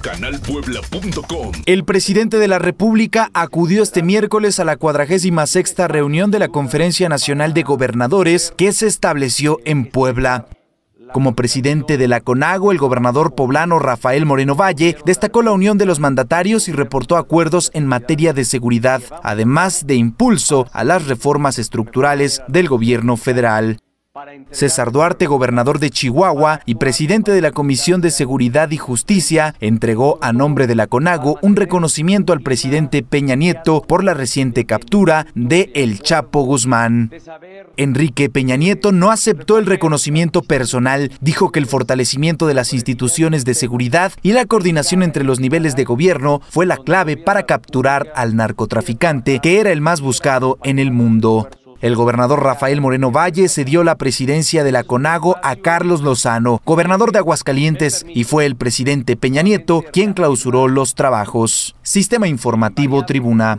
canalpuebla.com. El presidente de la República acudió este miércoles a la 46 reunión de la Conferencia Nacional de Gobernadores que se estableció en Puebla. Como presidente de la CONAGO, el gobernador poblano Rafael Moreno Valle destacó la unión de los mandatarios y reportó acuerdos en materia de seguridad, además de impulso a las reformas estructurales del gobierno federal. César Duarte, gobernador de Chihuahua y presidente de la Comisión de Seguridad y Justicia, entregó a nombre de la CONAGO un reconocimiento al presidente Peña Nieto por la reciente captura de El Chapo Guzmán. Enrique Peña Nieto no aceptó el reconocimiento personal, dijo que el fortalecimiento de las instituciones de seguridad y la coordinación entre los niveles de gobierno fue la clave para capturar al narcotraficante, que era el más buscado en el mundo. El gobernador Rafael Moreno Valle cedió la presidencia de la CONAGO a Carlos Lozano, gobernador de Aguascalientes, y fue el presidente Peña Nieto quien clausuró los trabajos. Sistema Informativo Tribuna.